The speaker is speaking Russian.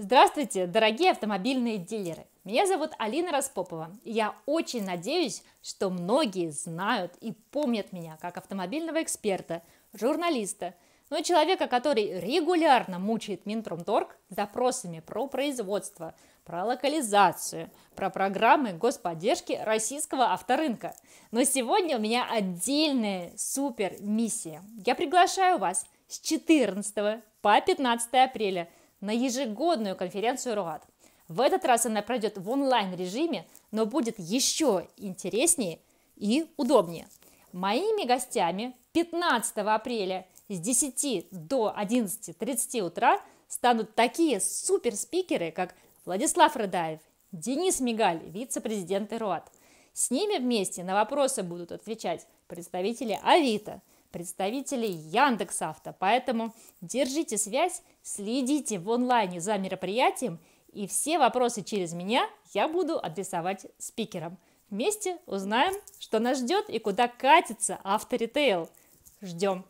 Здравствуйте, дорогие автомобильные дилеры! Меня зовут Алина Распопова, я очень надеюсь, что многие знают и помнят меня как автомобильного эксперта, журналиста, но ну и человека, который регулярно мучает Минпромторг запросами про производство, про локализацию, про программы господдержки российского авторынка. Но сегодня у меня отдельная супер миссия. Я приглашаю вас с 14 по 15 апреля – на ежегодную конференцию РУАД. В этот раз она пройдет в онлайн-режиме, но будет еще интереснее и удобнее. Моими гостями 15 апреля с 10 до 11.30 утра станут такие суперспикеры, как Владислав Рыдаев, Денис Мигаль, вице-президент РУАД. С ними вместе на вопросы будут отвечать представители Авито – представителей Авто, Поэтому держите связь, следите в онлайне за мероприятием, и все вопросы через меня я буду адресовать спикерам. Вместе узнаем, что нас ждет и куда катится авторитейл. Ждем!